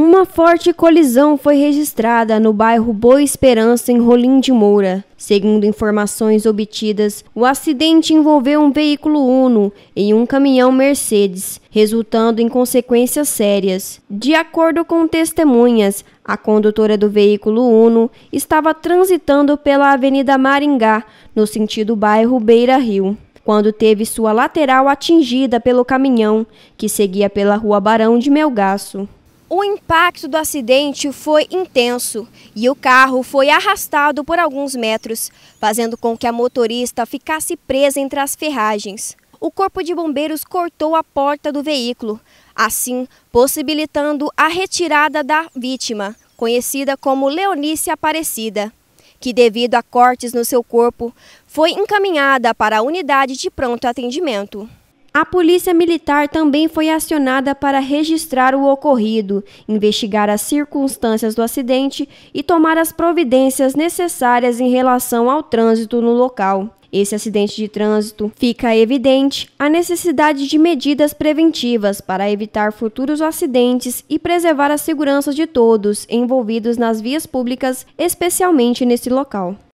Uma forte colisão foi registrada no bairro Boa Esperança, em Rolim de Moura. Segundo informações obtidas, o acidente envolveu um veículo Uno e um caminhão Mercedes, resultando em consequências sérias. De acordo com testemunhas, a condutora do veículo Uno estava transitando pela Avenida Maringá, no sentido bairro Beira Rio quando teve sua lateral atingida pelo caminhão, que seguia pela rua Barão de Melgaço. O impacto do acidente foi intenso e o carro foi arrastado por alguns metros, fazendo com que a motorista ficasse presa entre as ferragens. O corpo de bombeiros cortou a porta do veículo, assim possibilitando a retirada da vítima, conhecida como Leonice Aparecida, que devido a cortes no seu corpo, foi encaminhada para a unidade de pronto atendimento. A polícia militar também foi acionada para registrar o ocorrido, investigar as circunstâncias do acidente e tomar as providências necessárias em relação ao trânsito no local. Esse acidente de trânsito fica evidente a necessidade de medidas preventivas para evitar futuros acidentes e preservar a segurança de todos envolvidos nas vias públicas, especialmente nesse local.